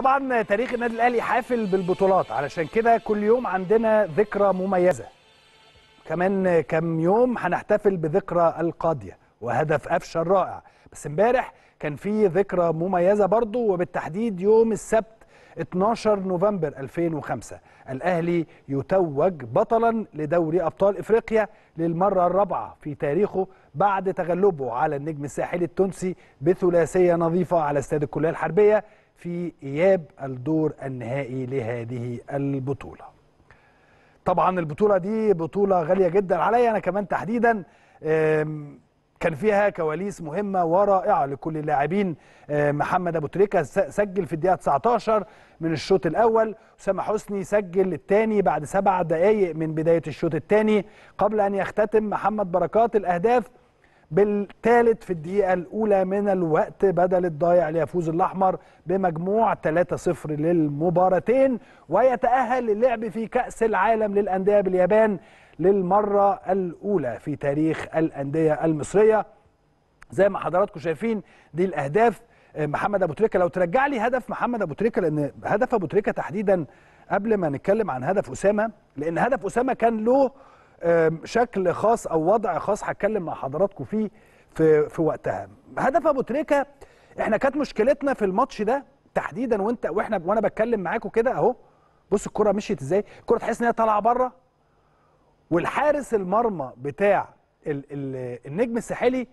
طبعا تاريخ النادي الاهلي حافل بالبطولات علشان كده كل يوم عندنا ذكرى مميزه كمان كم يوم هنحتفل بذكرى القاضيه وهدف قفشه الرائع بس امبارح كان في ذكرى مميزه برضه وبالتحديد يوم السبت 12 نوفمبر 2005 الأهلي يتوج بطلا لدوري أبطال إفريقيا للمرة الرابعة في تاريخه بعد تغلبه على النجم الساحلي التونسي بثلاثية نظيفة على استاد الكلية الحربية في إياب الدور النهائي لهذه البطولة طبعا البطولة دي بطولة غالية جدا عليا أنا كمان تحديدا كان فيها كواليس مهمة ورائعة لكل اللاعبين محمد أبو تريكة سجل في الدقيقة 19 من الشوط الأول أسامة حسني سجل الثاني بعد سبع دقايق من بداية الشوط الثاني قبل أن يختتم محمد بركات الأهداف بالثالث في الدقيقة الأولى من الوقت بدل الضايع ليفوز الأحمر بمجموع 3-0 للمباراتين ويتأهل للعب في كأس العالم للأندية باليابان للمرة الأولى في تاريخ الأندية المصرية زي ما حضراتكم شايفين دي الأهداف محمد أبو تريكة لو ترجع لي هدف محمد أبو تريكة لأن هدف أبو تريكة تحديدا قبل ما نتكلم عن هدف أسامة لأن هدف أسامة كان له شكل خاص او وضع خاص هتكلم مع حضراتكم فيه في في وقتها هدف ابو تريكه احنا كانت مشكلتنا في الماتش ده تحديدا وانت واحنا وانا بتكلم معاكم كده اهو بص الكره مشيت ازاي الكره تحس ان هي طالعه بره والحارس المرمى بتاع ال ال النجم الساحلي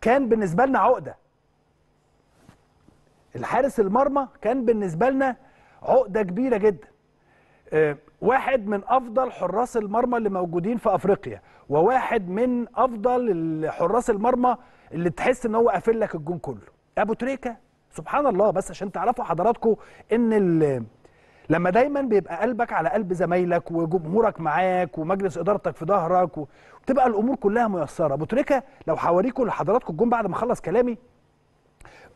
كان بالنسبه لنا عقده الحارس المرمى كان بالنسبه لنا عقده كبيره جدا واحد من افضل حراس المرمى اللي موجودين في افريقيا وواحد من افضل حراس المرمى اللي تحس ان هو قافل لك الجون كله ابو تريكه سبحان الله بس عشان تعرفوا حضراتكم ان لما دايما بيبقى قلبك على قلب زمايلك وجمهورك معاك ومجلس ادارتك في ظهرك وتبقى الامور كلها ميسره ابو تريكه لو حواريكم لحضراتكم الجون بعد ما اخلص كلامي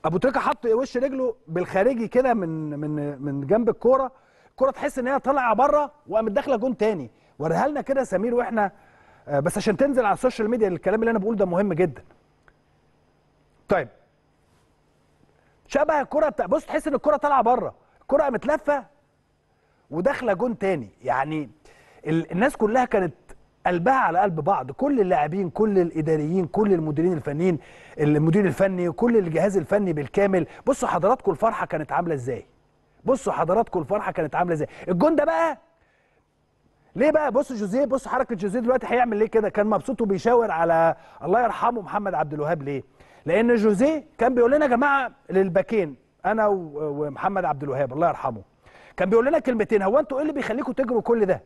ابو تريكه حط وش رجله بالخارجي كده من من من جنب الكوره كرة تحس ان هي طالعه بره وقامت داخله جون تاني وريها لنا كده سمير واحنا آه، بس عشان تنزل على السوشيال ميديا الكلام اللي انا بقوله ده مهم جدا طيب شبه الكره بص تحس ان الكره طالعه بره الكره قامت لفه وداخله جون تاني يعني الناس كلها كانت قلبها على قلب بعض كل اللاعبين كل الاداريين كل المديرين الفنيين المدير الفني كل الجهاز الفني بالكامل بصوا حضراتكم الفرحه كانت عامله ازاي بصوا حضراتكم الفرحه كانت عامله ازاي الجون ده بقى ليه بقى بص جوزيه بص حركه جوزيه دلوقتي هيعمل ليه كده كان مبسوط وبيشاور على الله يرحمه محمد عبد الوهاب ليه لان جوزيه كان بيقول لنا يا جماعه للباكين انا ومحمد عبد الوهاب الله يرحمه كان بيقول لنا كلمتين هو انتوا ايه اللي بيخليكم تجروا كل ده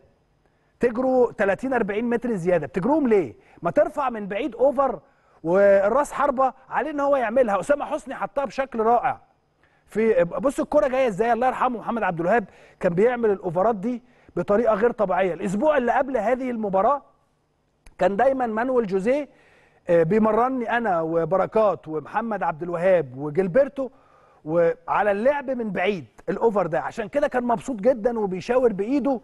تجروا 30 40 متر زياده بتجروهم ليه ما ترفع من بعيد اوفر والراس حربه عليه ان هو يعملها اسامه حسني حطها بشكل رائع في بص الكوره جايه ازاي الله يرحمه محمد عبد الوهاب كان بيعمل الاوفرات دي بطريقه غير طبيعيه الاسبوع اللي قبل هذه المباراه كان دايما مانويل جوزيه آه، بيمرني انا وبركات ومحمد عبد الوهاب وجلبرتو وعلى اللعب من بعيد الاوفر ده عشان كده كان مبسوط جدا وبيشاور بايده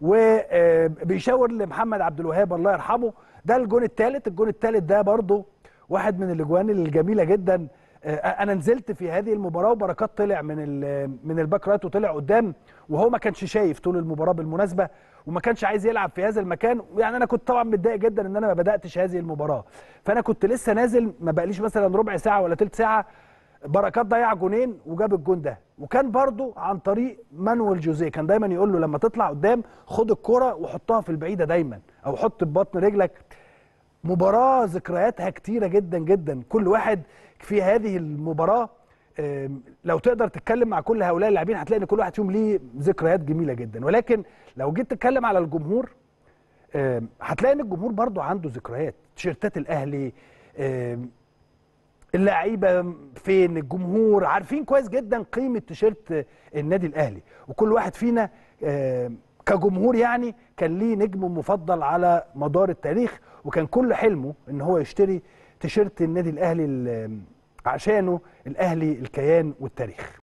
وبيشاور آه، لمحمد عبد الوهاب الله يرحمه ده الجون الثالث الجون الثالث ده برضه واحد من الاجوان الجميله جدا آه، انا نزلت في هذه المباراه وبركات طلع من من الباك رايت وطلع قدام وهو ما كانش شايف طول المباراه بالمناسبه وما كانش عايز يلعب في هذا المكان يعني انا كنت طبعا متضايق جدا ان انا ما بداتش هذه المباراه فانا كنت لسه نازل ما بقاليش مثلا ربع ساعه ولا ثلث ساعه بركات ضيع جونين وجاب الجون ده وكان برضو عن طريق مانويل جوزيه كان دايما يقول له لما تطلع قدام خد الكره وحطها في البعيده دايما او حط ببطن رجلك مباراه ذكرياتها كتيره جدا جدا كل واحد في هذه المباراه لو تقدر تتكلم مع كل هؤلاء اللاعبين هتلاقي ان كل واحد فيهم ليه ذكريات جميله جدا ولكن لو جيت تتكلم على الجمهور هتلاقي ان الجمهور برضه عنده ذكريات تيشيرتات الاهلي اللعيبه فين الجمهور عارفين كويس جدا قيمه تيشيرت النادي الاهلي وكل واحد فينا كجمهور يعني كان ليه نجم مفضل على مدار التاريخ وكان كل حلمه ان هو يشتري تيشيرت النادي الاهلي عشانه الاهلي الكيان والتاريخ